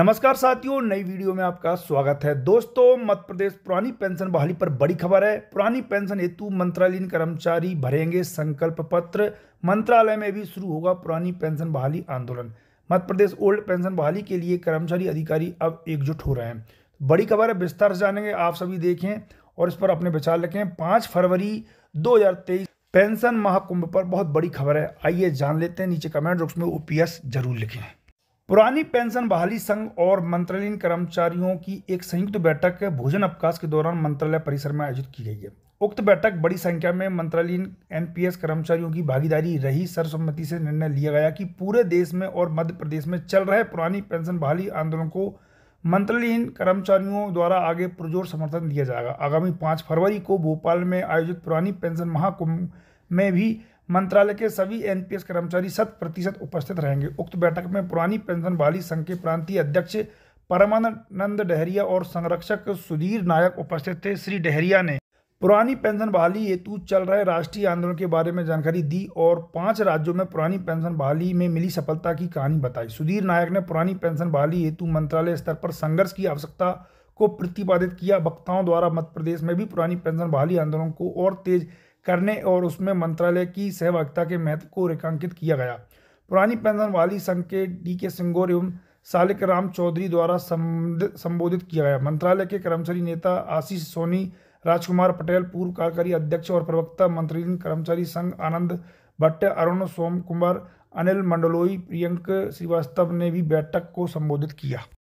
नमस्कार साथियों नई वीडियो में आपका स्वागत है दोस्तों मध्य प्रदेश पुरानी पेंशन बहाली पर बड़ी खबर है पुरानी पेंशन हेतु मंत्रालयीन कर्मचारी भरेंगे संकल्प पत्र मंत्रालय में भी शुरू होगा पुरानी पेंशन बहाली आंदोलन मध्य प्रदेश ओल्ड पेंशन बहाली के लिए कर्मचारी अधिकारी अब एकजुट हो रहे हैं बड़ी खबर है विस्तार से जानेंगे आप सभी देखें और इस पर अपने विचार लिखें पाँच फरवरी दो पेंशन महाकुंभ पर बहुत बड़ी खबर है आइए जान लेते हैं नीचे कमेंट बॉक्स में ओ जरूर लिखें पुरानी पेंशन बहाली संघ और मंत्रालयीन कर्मचारियों की एक संयुक्त बैठक भोजन अवकाश के दौरान मंत्रालय परिसर में आयोजित की गई है उक्त बैठक बड़ी संख्या में मंत्रालयीन एनपीएस कर्मचारियों की भागीदारी रही सर्वसम्मति से निर्णय लिया गया कि पूरे देश में और मध्य प्रदेश में चल रहे पुरानी पेंशन बहाली आंदोलन को मंत्रालयीन कर्मचारियों द्वारा आगे पुरजोर समर्थन दिया जाएगा आगामी पाँच फरवरी को भोपाल में आयोजित पुरानी पेंशन महाकुंभ में भी मंत्रालय के सभी एनपीएस कर्मचारी शत प्रतिशत उपस्थित रहेंगे उक्त बैठक में पुरानी पेंशन वाली संघ के प्रांतीय अध्यक्ष परमानंद डहरिया और संरक्षक सुधीर नायक उपस्थित थे श्री डहरिया ने पुरानी पेंशन बहाली हेतु चल रहे राष्ट्रीय आंदोलन के बारे में जानकारी दी और पांच राज्यों में पुरानी पेंशन बहाली में मिली सफलता की कहानी बताई सुधीर नायक ने पुरानी पेंशन बहाली हेतु मंत्रालय स्तर पर संघर्ष की आवश्यकता को प्रतिपादित किया वक्ताओं द्वारा मध्य प्रदेश में भी पुरानी पेंशन बहाली आंदोलन को और तेज करने और उसमें मंत्रालय की सहभागिता के महत्व को रेखांकित किया गया पुरानी पेंशन वाली संघ के डी के सिंगोर एवं सालिक राम चौधरी द्वारा संबोधित किया गया मंत्रालय के कर्मचारी नेता आशीष सोनी राजकुमार पटेल पूर्व कार्यकारी अध्यक्ष और प्रवक्ता मंत्री कर्मचारी संघ आनंद भट्ट अरुण सोम कुमार अनिल मंडलोई प्रियंक श्रीवास्तव ने भी बैठक को संबोधित किया